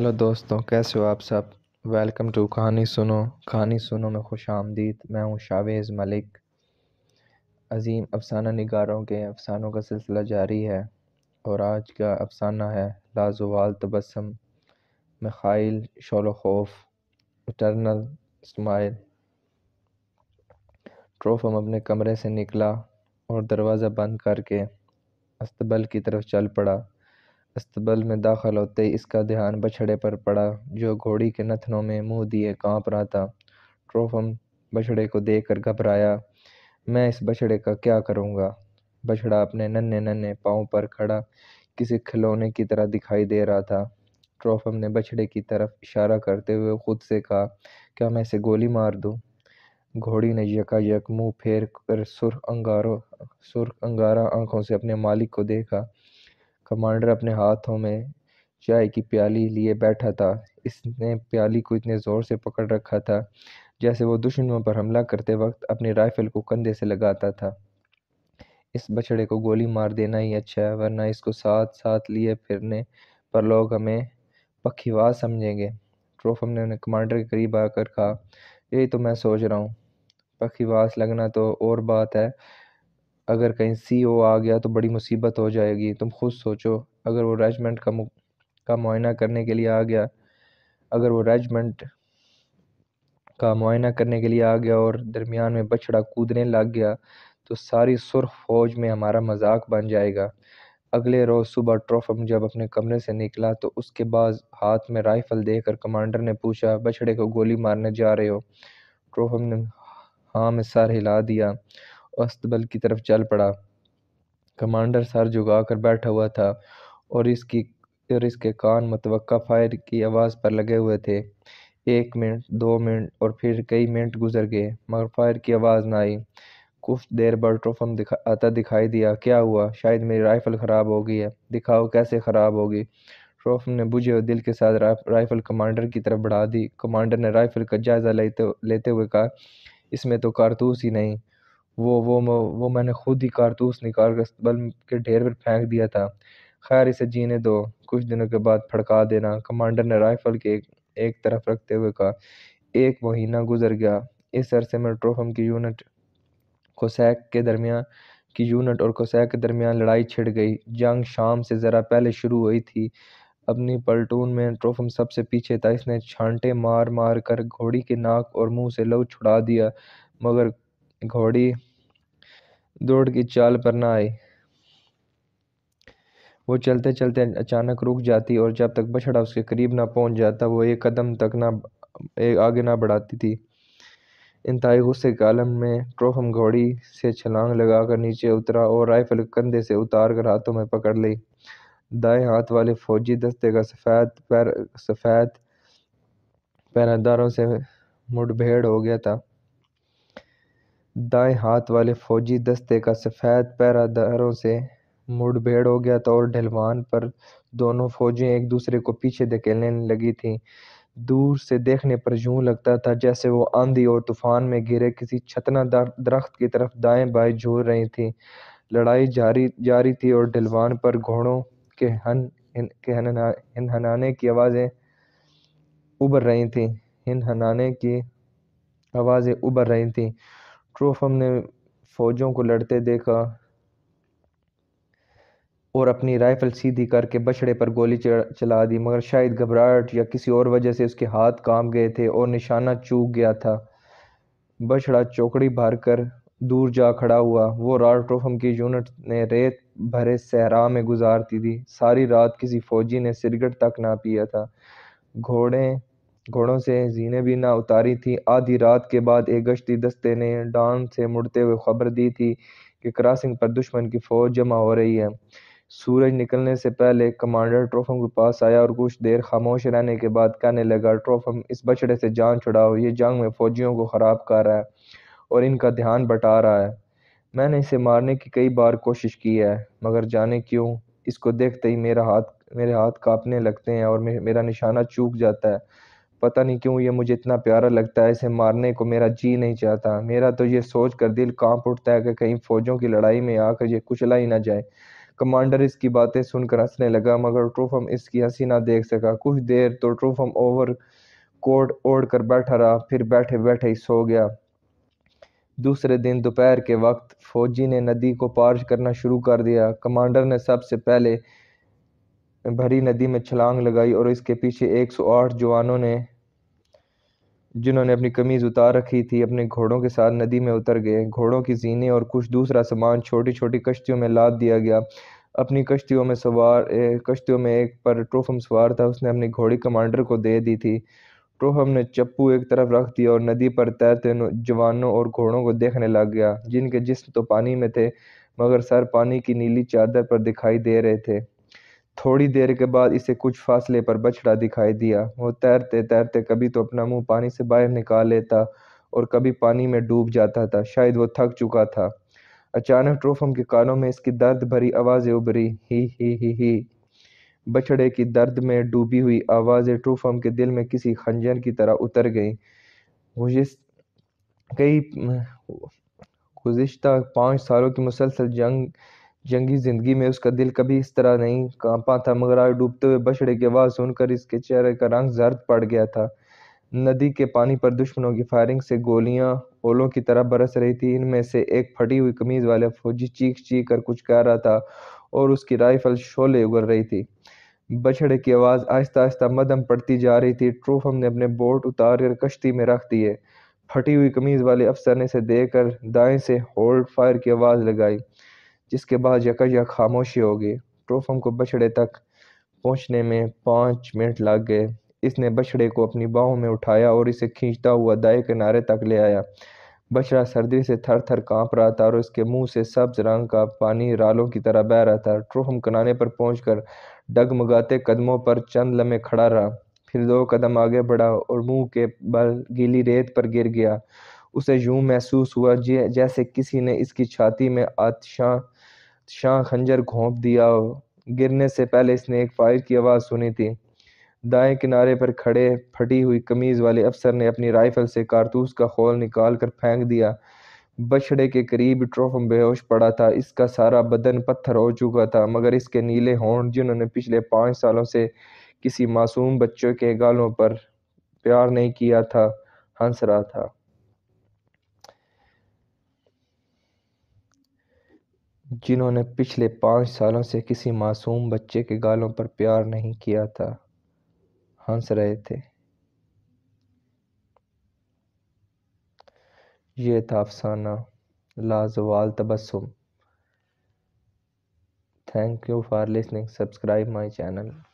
Hello दोस्तों कैसे हो आप सब वेलकम टू कहानी सुनो कहानी सुनो में खुश आमदीद मैं हूँ शावेज़ मलिक अजीम अफसाना निगारों के अफसानों का सिलसिला जारी है और आज का अफसाना है लाजवाल तबसम मिखाइल शोल खौफ इटरनल स्माइल ट्रोफम अपने कमरे से निकला और दरवाज़ा बंद करके अस्तबल की तरफ चल पड़ा अस्तबल में दाखिल होते ही इसका ध्यान बछड़े पर पड़ा जो घोड़ी के नथनों में मुँह दिए काँप रहा था ट्रोफम बछड़े को देखकर घबराया मैं इस बछड़े का क्या करूँगा बछड़ा अपने नन्हे नन्हे पाँव पर खड़ा किसी खिलौने की तरह दिखाई दे रहा था ट्रोफम ने बछड़े की तरफ इशारा करते हुए खुद से कहा क्या मैं इसे गोली मार दूँ घोड़ी ने यकायक मुंह फेर कर सुर्ख अंगारों सुर्ख अंगारा आंखों से अपने मालिक को देखा कमांडर अपने हाथों में चाय की प्याली लिए बैठा था इसने प्याली को इतने ज़ोर से पकड़ रखा था जैसे वो दुश्मनों पर हमला करते वक्त अपनी राइफल को कंधे से लगाता था इस बछड़े को गोली मार देना ही अच्छा है वरना इसको साथ साथ लिए फिरने पर लोग हमें पखीवा समझेंगे ट्रोफम ने उन्हें कमांडर के करीब आकर कहा यही तो मैं सोच रहा हूँ पखीवास लगना तो और बात है अगर कहीं सी ओ आ गया तो बड़ी मुसीबत हो जाएगी तुम खुद सोचो अगर वो रेजमेंट का का मुआयना करने के लिए आ गया अगर वो रेजमेंट का मुआयना करने के लिए आ गया और दरमियान में बछड़ा कूदने लग गया तो सारी सुर्ख फौज में हमारा मजाक बन जाएगा अगले रोज़ सुबह ट्रोफम जब अपने कमरे से निकला तो उसके बाद हाथ में राइफल देकर कमांडर ने पूछा बछड़े को गोली मारने जा रहे हो ट्रोफम ने हाँ में सर हिला दिया अस्तबल की तरफ चल पड़ा कमांडर सर झुकाकर बैठा हुआ था और इसकी और इसके कान मतव फायर की आवाज़ पर लगे हुए थे एक मिनट दो मिनट और फिर कई मिनट गुजर गए मगर फायर की आवाज़ ना आई कुछ देर बाद ट्रोफम दिखा आता दिखाई दिया क्या हुआ शायद मेरी राइफ़ल ख़राब हो गई है दिखाओ कैसे ख़राब होगी ट्रोफम ने बुझे हुए दिल के साथ राइफ़ल कमांडर की तरफ बढ़ा दी कमांडर ने राइफ़ल का जायज़ा लेते लेते हुए कहा इसमें तो कारतूस ही नहीं वो वो वो मैंने ख़ुद ही कारतूस निकाल कर बल के ढेर पर फेंक दिया था खैर इसे जीने दो कुछ दिनों के बाद फड़का देना कमांडर ने राइफल के एक, एक तरफ रखते हुए कहा एक महीना गुजर गया इस अरसे में ट्रोफम की यूनिट कोसैक के दरमियान की यूनिट और कोसैक के दरमियान लड़ाई छिड़ गई जंग शाम से ज़रा पहले शुरू हुई थी अपनी पलटून में ट्रोफम सबसे पीछे था इसने छांटे मार मार कर घोड़ी के नाक और मुंह से लहू छुड़ा दिया मगर घोड़ी दौड़ की चाल पर ना आई वो चलते चलते अचानक रुक जाती और जब तक बछड़ा उसके करीब ना पहुंच जाता वो एक कदम तक ना एक आगे ना बढ़ाती थी इंतहाई गुस्से के आलम में ट्रोफम घोड़ी से छलांग लगाकर नीचे उतरा और राइफल कंधे से उतार कर हाथों में पकड़ ली दाएं हाथ वाले फौजी दस्ते का सफ़ेद पैर सफ़ेद पहरेदारों से मुठभेड़ हो गया था दाएं हाथ वाले फौजी दस्ते का सफेद पैरादारों से मुठभेड़ हो गया था और ढलवान पर दोनों फौजें एक दूसरे को पीछे धकेलने लगी थीं। दूर से देखने पर यूं लगता था जैसे वो आंधी और तूफान में गिरे किसी छतना दरख्त की तरफ दाएं बाएं झूल रही थी लड़ाई जारी जारी थी और ढलवान पर घोड़ों के हन के हनाने की आवाज़ें उभर रही थीं हनाने की आवाज़ें उभर रही थीं ट्रूफम ने फौजों को लड़ते देखा और अपनी राइफल सीधी करके बछड़े पर गोली चला दी मगर शायद घबराहट या किसी और वजह से उसके हाथ काम गए थे और निशाना चूक गया था बछड़ा चौकड़ी भर कर दूर जा खड़ा हुआ वो रॉयल ट्रोफम की यूनिट ने रेत भरे सहरा में गुजारती थी सारी रात किसी फौजी ने सिगरेट तक ना पिया था घोड़े घोड़ों से जीने भी ना उतारी थी आधी रात के बाद एक गश्ती दस्ते ने डांड से मुड़ते हुए खबर दी थी कि क्रॉसिंग पर दुश्मन की फौज जमा हो रही है सूरज निकलने से पहले कमांडर ट्रोफम के पास आया और कुछ देर खामोश रहने के बाद कहने लगा ट्रोफम इस बछड़े से जान छुड़ाओ ये जंग में फौजियों को ख़राब कर रहा है और इनका ध्यान बटा रहा है मैंने इसे मारने की कई बार कोशिश की है मगर जाने क्यों इसको देखते ही मेरा हाथ मेरे हाथ कांपने लगते हैं और मेरा निशाना चूक जाता है पता नहीं क्यों ये मुझे इतना प्यारा लगता है इसे मारने को मेरा जी नहीं चाहता मेरा तो ये सोच कर दिल कांप उठता है कि कहीं फ़ौजों की लड़ाई में आकर ये कुचला ही ना जाए कमांडर इसकी बातें सुनकर हंसने लगा मगर ट्रूफम इसकी हंसी ना देख सका कुछ देर तो ट्रूफम ओवर कोट ओढ़ कर बैठा रहा फिर बैठे बैठे ही सो गया दूसरे दिन दोपहर के वक्त फौजी ने नदी को पार करना शुरू कर दिया कमांडर ने सबसे पहले भरी नदी में छलांग लगाई और इसके पीछे 108 जवानों ने जिन्होंने अपनी कमीज उतार रखी थी अपने घोड़ों के साथ नदी में उतर गए घोड़ों की जीने और कुछ दूसरा सामान छोटी छोटी कश्तियों में लाद दिया गया अपनी कश्तियों में सवार कश्तियों में एक पर ट्रोफम सवार था उसने अपनी घोड़ी कमांडर को दे दी थी ट्रोफम ने चप्पू एक तरफ रख दिया और नदी पर तैरते जवानों और घोड़ों को देखने लग गया जिनके जिस्म तो पानी में थे मगर सर पानी की नीली चादर पर दिखाई दे रहे थे थोड़ी देर के बाद इसे कुछ फासले पर बछड़ा दिखाई दिया वो तैरते तैरते कभी तो अपना मुंह पानी से बाहर निकाल लेता और कभी पानी में डूब जाता था शायद वो थक चुका था अचानक ट्रोफम के कानों में इसकी दर्द भरी आवाज़ें उभरी ही ही ही ही बछड़े की दर्द में डूबी हुई आवाज़ें ट्रोफम के दिल में किसी खंजर की तरह उतर गई गुजिस कई गुज्त पाँच सालों की मुसलसल जंग जंगी जिंदगी में उसका दिल कभी इस तरह नहीं कांपा था मगर आज डूबते हुए बछड़े की आवाज़ सुनकर इसके चेहरे का रंग जर्द पड़ गया था नदी के पानी पर दुश्मनों की फायरिंग से गोलियां ओलों की तरह बरस रही थी इनमें से एक फटी हुई कमीज वाले फौजी चीख चीख कर कुछ कह रहा था और उसकी राइफल शोले उगल रही थी बछड़े की आवाज़ आहिस्ता आहिस्ता मदम पड़ती जा रही थी ट्रूफ हमने अपने बोट उतार कर कश्ती में रख दिए फटी हुई कमीज वाले अफसर ने इसे देख कर दाएं से होल्ड फायर की आवाज़ लगाई जिसके बाद यकायक खामोशी हो गई ट्रोफम को बछड़े तक पहुंचने में पाँच मिनट लग गए इसने बछड़े को अपनी बाहों में उठाया और इसे खींचता हुआ दाएं किनारे तक ले आया बछड़ा सर्दी से थर थर काँप रहा था और उसके मुंह से सब्ज रंग का पानी रालों की तरह बह रहा था ट्रोफम कनाने पर पहुँच कर डगमगाते कदमों पर चंद लम्हे खड़ा रहा फिर दो कदम आगे बढ़ा और मुंह के बल गीली रेत पर गिर गया उसे यूं महसूस हुआ जैसे किसी ने इसकी छाती में आतशां शाह खंजर घोंप दिया गिरने से पहले इसने एक फायर की आवाज़ सुनी थी दाएं किनारे पर खड़े फटी हुई कमीज़ वाले अफसर ने अपनी राइफल से कारतूस का खोल निकाल कर फेंक दिया बछड़े के करीब ट्रोफम बेहोश पड़ा था इसका सारा बदन पत्थर हो चुका था मगर इसके नीले होंड जिन्होंने पिछले पाँच सालों से किसी मासूम बच्चों के गालों पर प्यार नहीं किया था हंस रहा था जिन्होंने पिछले पाँच सालों से किसी मासूम बच्चे के गालों पर प्यार नहीं किया था हंस रहे थे ये था अफसाना लाजवाल तबसुम thank you for listening subscribe my channel